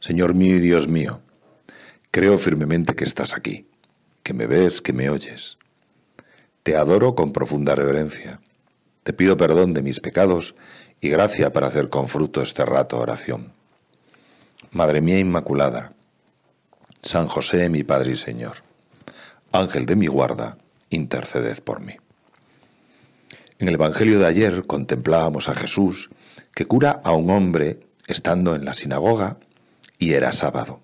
Señor mío y Dios mío, creo firmemente que estás aquí, que me ves, que me oyes. Te adoro con profunda reverencia. Te pido perdón de mis pecados y gracia para hacer con fruto este rato oración. Madre mía Inmaculada, San José mi Padre y Señor, Ángel de mi guarda, interceded por mí. En el Evangelio de ayer contemplábamos a Jesús que cura a un hombre estando en la sinagoga y era sábado.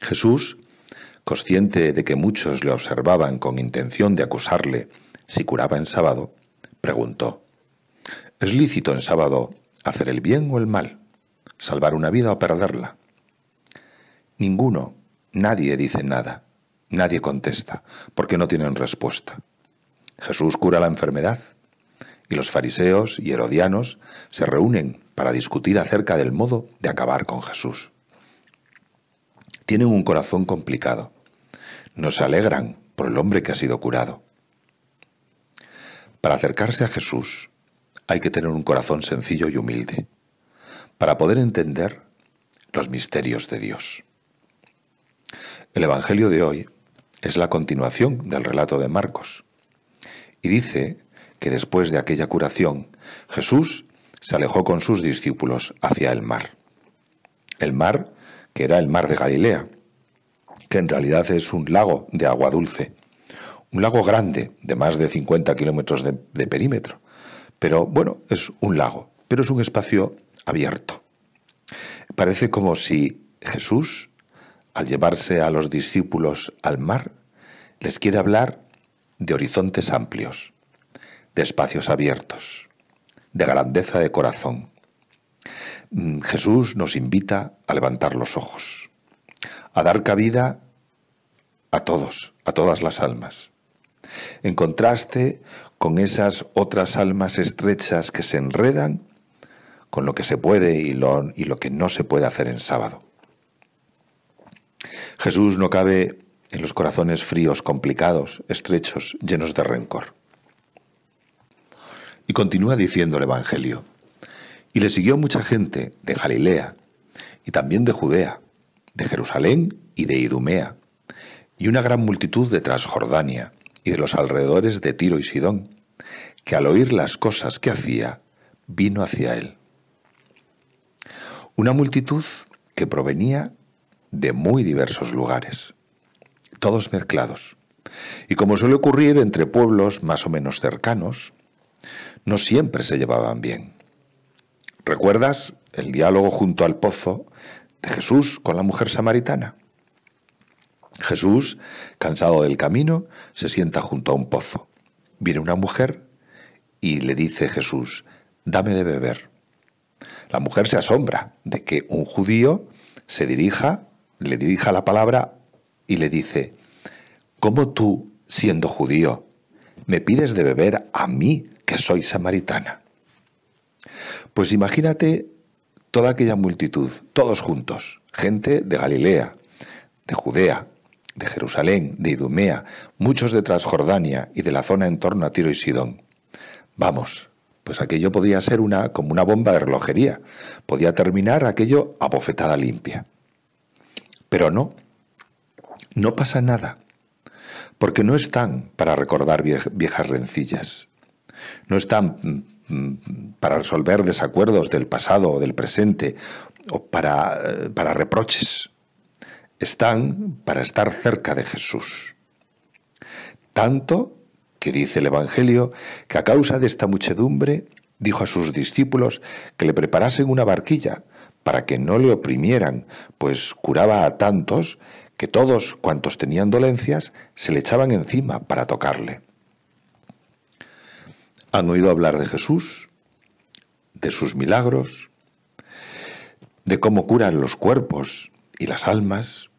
Jesús, consciente de que muchos le observaban con intención de acusarle si curaba en sábado, preguntó, ¿Es lícito en sábado hacer el bien o el mal? ¿Salvar una vida o perderla? Ninguno, nadie dice nada, nadie contesta, porque no tienen respuesta. Jesús cura la enfermedad, y los fariseos y herodianos se reúnen para discutir acerca del modo de acabar con Jesús. Tienen un corazón complicado. No se alegran por el hombre que ha sido curado. Para acercarse a Jesús hay que tener un corazón sencillo y humilde, para poder entender los misterios de Dios. El Evangelio de hoy es la continuación del relato de Marcos y dice que después de aquella curación Jesús se alejó con sus discípulos hacia el mar. El mar, que era el mar de Galilea, que en realidad es un lago de agua dulce, un lago grande de más de 50 kilómetros de, de, perímetro, pero bueno, es un lago, pero es un espacio abierto. Parece como si Jesús, al llevarse a los discípulos al mar, les quiere hablar de horizontes amplios, de espacios abiertos, de grandeza de corazón. Mm, Jesús nos invita a levantar los ojos, a dar cabida a todos, a todas las almas. En contraste con esas otras almas estrechas que se enredan con lo que se puede y lo, que no se puede hacer en sábado. Jesús no cabe en los corazones fríos, complicados, estrechos, llenos de rencor. Y continúa diciendo el Evangelio. Y le siguió mucha gente de Galilea, y también de Judea, de Jerusalén y de Idumea, y una gran multitud de Transjordania y de los alrededores de Tiro y Sidón, que al oír las cosas que hacía, vino hacia él. Una multitud que provenía de muy diversos lugares, todos mezclados. Y como suele ocurrir entre pueblos más o menos cercanos, no siempre se llevaban bien. ¿Recuerdas el diálogo junto al pozo de Jesús con la mujer samaritana? Jesús, cansado del camino, se sienta junto a un pozo. Viene una mujer y le dice Jesús, dame de beber. La mujer se asombra de que un judío se dirija, le dirija la palabra y le dice, ¿cómo tú, siendo judío, me pides de beber a mí, soy samaritana. Pues imagínate toda aquella multitud, todos juntos, gente de Galilea, de Judea, de Jerusalén, de Idumea, muchos de Transjordania y de la zona en torno a Tiro y Sidón. Vamos, pues aquello podía ser una como una bomba de relojería, podía terminar aquello a bofetada limpia. Pero no, no pasa nada, porque no están para recordar viejas rencillas no están mm, mm, para resolver desacuerdos del pasado o del presente o eh, para, reproches. Están para estar cerca de Jesús. Tanto que dice el Evangelio que a causa de esta muchedumbre dijo a sus discípulos que le preparasen una barquilla para que no le oprimieran, pues curaba a tantos que todos cuantos tenían dolencias se le echaban encima para tocarle han oído hablar de Jesús, de sus milagros, de cómo curan los cuerpos y las almas,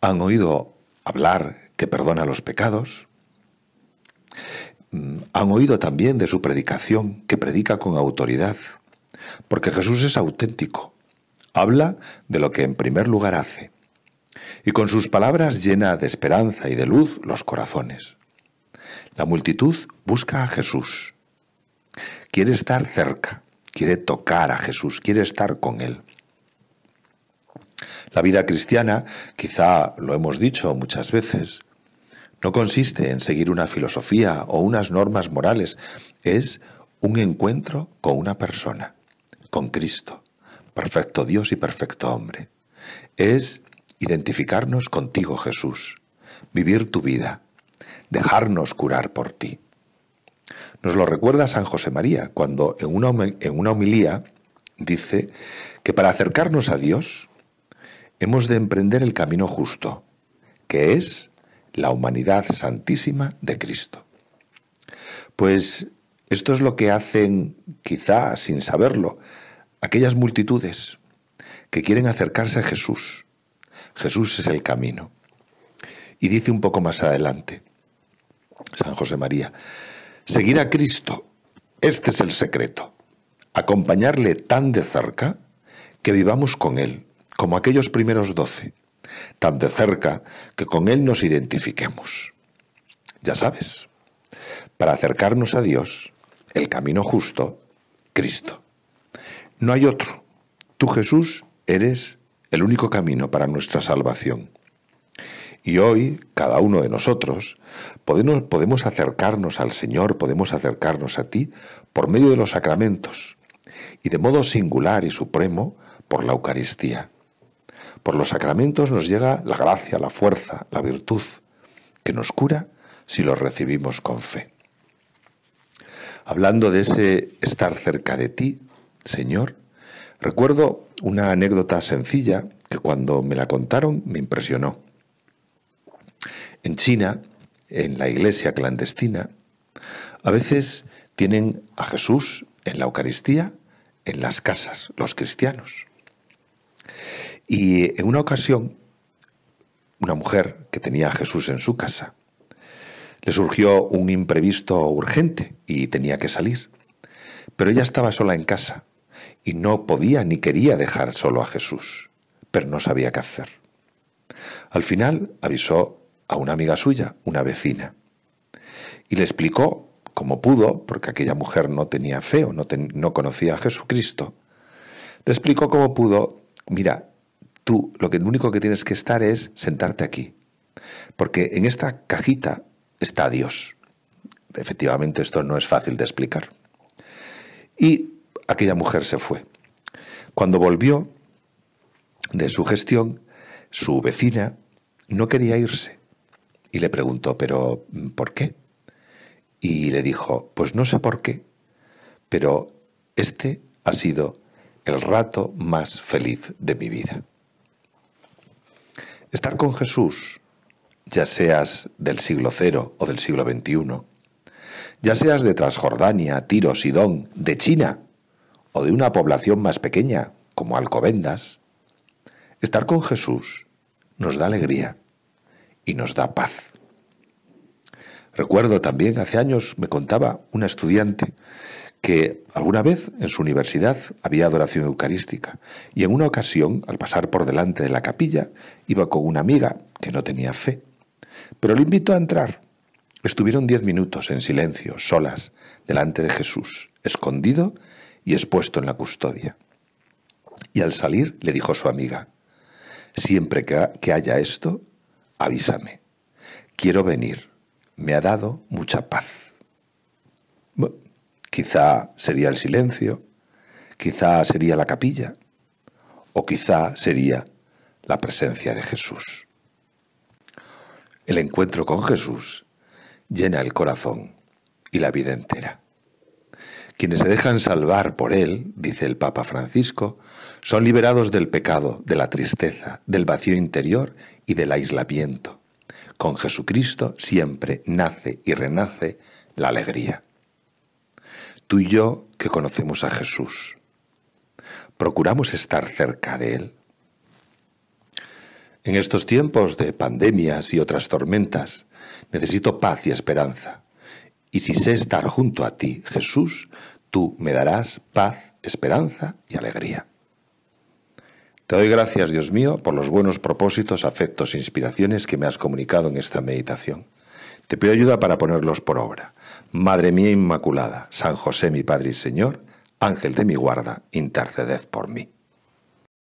han oído hablar que perdona los pecados, mm, han oído también de su predicación, que predica con autoridad, porque Jesús es auténtico, habla de lo que en primer lugar hace, y con sus palabras llena de esperanza y de luz los corazones. La multitud busca a Jesús. Quiere estar cerca, quiere tocar a Jesús, quiere estar con Él. La vida cristiana, quizá lo hemos dicho muchas veces, no consiste en seguir una filosofía o unas normas morales, es un encuentro con una persona, con Cristo, perfecto Dios y perfecto hombre. Es identificarnos contigo, Jesús, vivir tu vida, dejarnos curar por ti. Nos lo recuerda San José María cuando en una, en una homilía dice que para acercarnos a Dios hemos de emprender el camino justo, que es la humanidad santísima de Cristo. Pues esto es lo que hacen, quizá sin saberlo, aquellas multitudes que quieren acercarse a Jesús. Jesús es el camino. Y dice un poco más adelante, San José María. Seguir a Cristo, este es el secreto. Acompañarle tan de cerca que vivamos con Él, como aquellos primeros doce, tan de cerca que con Él nos identifiquemos. Ya sabes, para acercarnos a Dios, el camino justo, Cristo. No hay otro. Tú Jesús eres el único camino para nuestra salvación. Y hoy, cada uno de nosotros, podemos, acercarnos al Señor, podemos acercarnos a ti por medio de los sacramentos, y de modo singular y supremo por la Eucaristía. Por los sacramentos nos llega la gracia, la fuerza, la virtud, que nos cura si los recibimos con fe. Hablando de ese estar cerca de ti, Señor, recuerdo una anécdota sencilla que cuando me la contaron me impresionó. En China, en la iglesia clandestina, a veces tienen a Jesús en la Eucaristía en las casas, los cristianos. Y en una ocasión, una mujer que tenía a Jesús en su casa, le surgió un imprevisto urgente y tenía que salir. Pero ella estaba sola en casa y no podía ni quería dejar solo a Jesús, pero no sabía qué hacer. Al final avisó a una amiga suya, una vecina. Y le explicó, como pudo, porque aquella mujer no tenía fe o no, conocía a Jesucristo, le explicó como pudo, mira, tú lo único que tienes que estar es sentarte aquí, porque en esta cajita está Dios. Efectivamente, esto no es fácil de explicar. Y aquella mujer se fue. Cuando volvió de su gestión, su vecina no quería irse y le preguntó, pero mm, ¿por qué? Y le dijo, pues no sé por qué, pero este ha sido el rato más feliz de mi vida. Estar con Jesús, ya seas del siglo cero o del siglo XXI, ya seas de Transjordania, Tiro, Sidón, de China o de una población más pequeña como Alcobendas, estar con Jesús nos da alegría, y nos da paz. Recuerdo también, hace años me contaba una estudiante que alguna vez en su universidad había adoración eucarística y en una ocasión, al pasar por delante de la capilla, iba con una amiga que no tenía fe, pero le invitó a entrar. Estuvieron diez minutos en silencio, solas, delante de Jesús, escondido y expuesto en la custodia. Y al salir le dijo su amiga, siempre que haya esto, avísame. Quiero venir. Me ha dado mucha paz. quizá sería el silencio, quizá sería la capilla, o quizá sería la presencia de Jesús. El encuentro con Jesús llena el corazón y la vida entera. Quienes se dejan salvar por él, dice el Papa Francisco, son liberados del pecado, de la tristeza, del vacío interior y del aislamiento. Con Jesucristo siempre nace y renace la alegría. Tú y yo que conocemos a Jesús, procuramos estar cerca de Él. En estos tiempos de pandemias y otras tormentas, necesito paz y esperanza. Y si sé estar junto a ti, Jesús, tú me darás paz, esperanza y alegría. Te doy gracias, Dios mío, por los buenos propósitos, afectos e inspiraciones que me has comunicado en esta meditación. Te pido ayuda para ponerlos por obra. Madre mía Inmaculada, San José mi Padre y Señor, Ángel de mi guarda, interceded por mí.